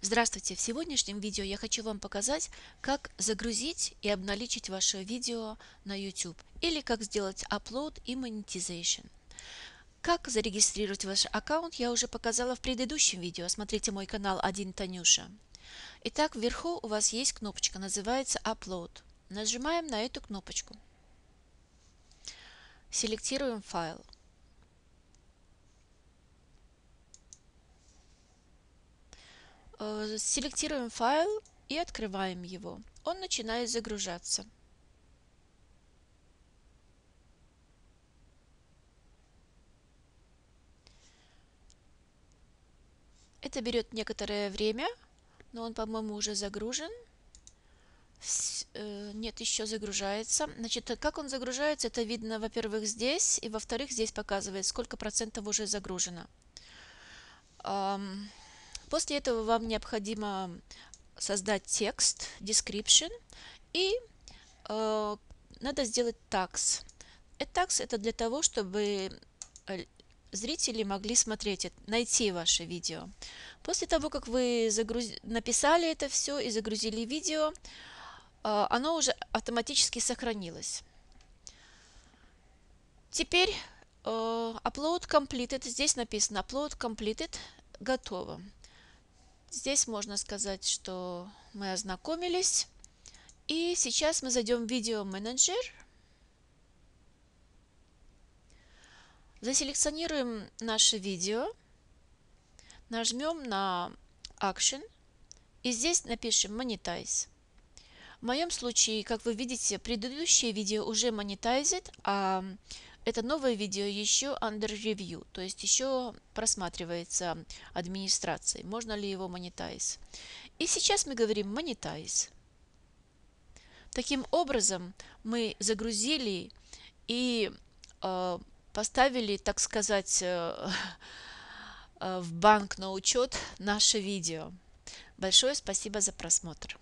Здравствуйте! В сегодняшнем видео я хочу вам показать, как загрузить и обналичить ваше видео на YouTube или как сделать upload и monetization. Как зарегистрировать ваш аккаунт я уже показала в предыдущем видео. Смотрите мой канал 1 Танюша. Итак, вверху у вас есть кнопочка, называется Upload. Нажимаем на эту кнопочку. Селектируем файл. Э, селектируем файл и открываем его. Он начинает загружаться. Это берет некоторое время, но он, по-моему, уже загружен. Э, нет, еще загружается. Значит, как он загружается, это видно, во-первых, здесь, и во-вторых, здесь показывает, сколько процентов уже загружено. После этого вам необходимо создать текст, description и э, надо сделать такс. Такс это для того, чтобы э, зрители могли смотреть, найти ваше видео. После того, как вы загруз... написали это все и загрузили видео, э, оно уже автоматически сохранилось. Теперь э, upload completed. Здесь написано upload completed. Готово. Здесь можно сказать, что мы ознакомились. И сейчас мы зайдем в видео-менеджер. Заселекционируем наше видео. Нажмем на Action. И здесь напишем Monetize. В моем случае, как вы видите, предыдущее видео уже монетайзит, а это новое видео еще under review, то есть еще просматривается администрацией. Можно ли его монетайз? И сейчас мы говорим монетайз. Таким образом мы загрузили и э, поставили, так сказать, э, э, в банк на учет наше видео. Большое спасибо за просмотр.